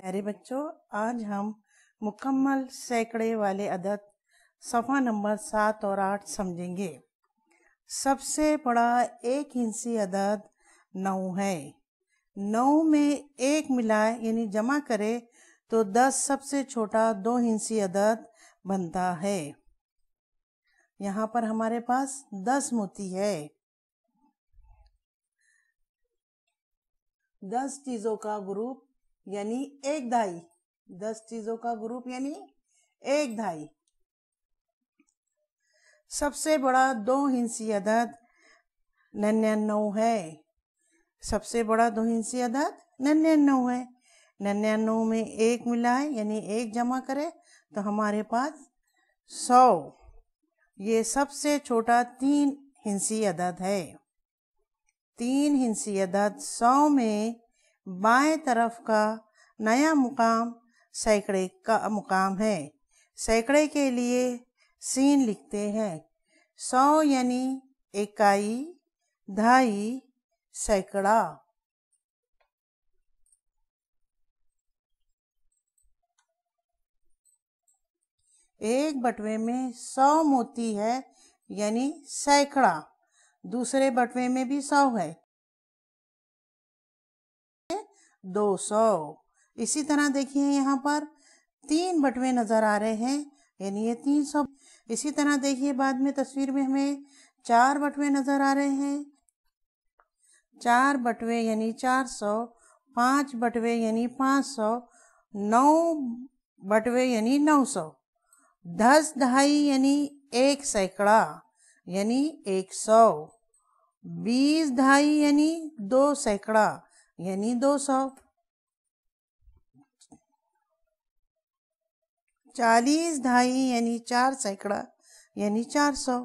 प्यारे बच्चों आज हम मुकम्मल सैकड़े वाले अदद सफ़ा नंबर सात और आठ समझेंगे सबसे बड़ा एक हिंसी अदद नौ है नौ में एक मिलाए यानी जमा करे तो दस सबसे छोटा दो हिंसी अदद बनता है यहाँ पर हमारे पास दस मोती है दस चीज़ों का ग्रुप यानी एक धाई दस चीजों का ग्रुप यानी एक धाई सबसे बड़ा दो हिंसी अदद नन्यानौ है सबसे बड़ा दो हिंसी अदद नन्यानौ है नन्यानौ में एक मिला है यानी एक जमा करे तो हमारे पास सौ ये सबसे छोटा तीन हिंसी अदद है तीन हिंसी अदद सौ में बाएं तरफ का नया मुकाम सैकड़े का मुकाम है सैकड़े के लिए सीन लिखते हैं सौ यानी इकाई ढाई सैकड़ा एक बटवे में सौ मोती है यानी सैकड़ा दूसरे बटवे में भी सौ है दो सौ इसी तरह देखिए यहाँ पर तीन बटवे नज़र आ रहे हैं यानी ये तीन सौ इसी तरह देखिए बाद में तस्वीर में हमें चार बटवे नज़र आ रहे हैं चार बटवे यानी चार सौ पाँच बटवे यानी पाँच सौ नौ बटवे यानी नौ सौ दस दहाई यानी एक सैकड़ा यानी एक सौ बीस ढाई यानी दो सैकड़ा यानी दो सौ चालीस ढाई यानी चार सैकड़ा यानी चार सौ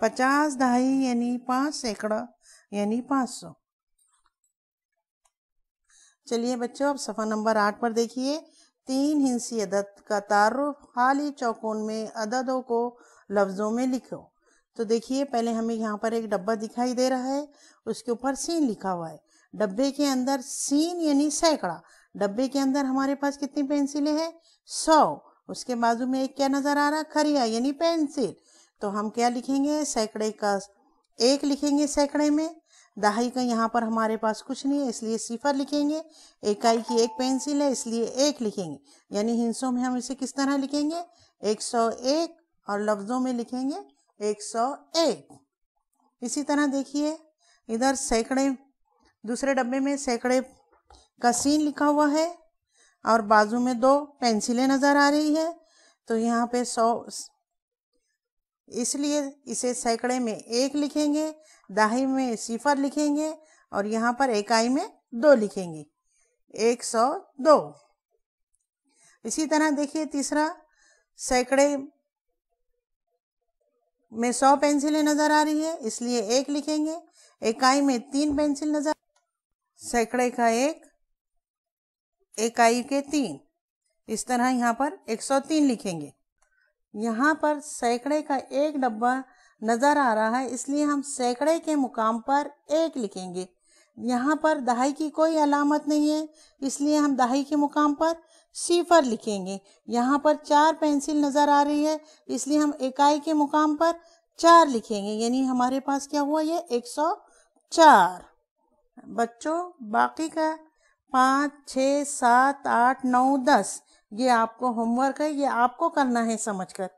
पचास ढाई यानी पाँच सैकड़ा यानी पाँच सौ चलिए बच्चों अब सफ़ा नंबर आठ पर देखिए तीन हिंसी अदद का तारुफ खाली चौकोन में अददों को लफ्ज़ों में लिखो तो देखिए पहले हमें यहाँ पर एक डब्बा दिखाई दे रहा है उसके ऊपर सीन लिखा हुआ है डब्बे के अंदर सीन यानी सैकड़ा डब्बे के अंदर हमारे पास कितनी पेंसिलें हैं सौ उसके बाजू में एक क्या नज़र आ रहा है खरिया यानी पेंसिल तो हम क्या लिखेंगे सैकड़े का एक लिखेंगे सैकड़े में दहाई का यहाँ पर हमारे पास कुछ नहीं है इसलिए सिफर लिखेंगे इकाई की एक पेंसिल है इसलिए एक लिखेंगे यानी हिंसों में हम इसे किस तरह लिखेंगे एक सौ एक और लफ्ज़ों में लिखेंगे 101 इसी तरह देखिए इधर सैकड़े दूसरे डब्बे में सैकड़े का सीन लिखा हुआ है और बाजू में दो पेंसिलें नज़र आ रही है तो यहाँ पे सौ इसलिए इसे सैकड़े में एक लिखेंगे दाही में सिफर लिखेंगे और यहाँ पर इकाई में दो लिखेंगे एक सौ दो इसी तरह देखिए तीसरा सैकड़े में सौ पेंसिलें नज़र आ रही है इसलिए एक लिखेंगे इकाई में तीन पेंसिल नज़र सैकड़े का एक इकाई के तीन इस तरह यहाँ पर 103 लिखेंगे यहाँ पर सैकड़े का एक डब्बा नज़र आ रहा है इसलिए हम सैकड़े के मुकाम पर एक लिखेंगे यहाँ पर दहाई की कोई अलामत नहीं है इसलिए हम दहाई के मुकाम पर सिफर लिखेंगे यहाँ पर चार पेंसिल नज़र आ रही है इसलिए हम इकाई के मुकाम पर चार लिखेंगे यानी हमारे पास क्या हुआ ये एक सौ चार बच्चों बाकी का पाँच छः सात आठ नौ दस ये आपको होमवर्क है ये आपको करना है समझकर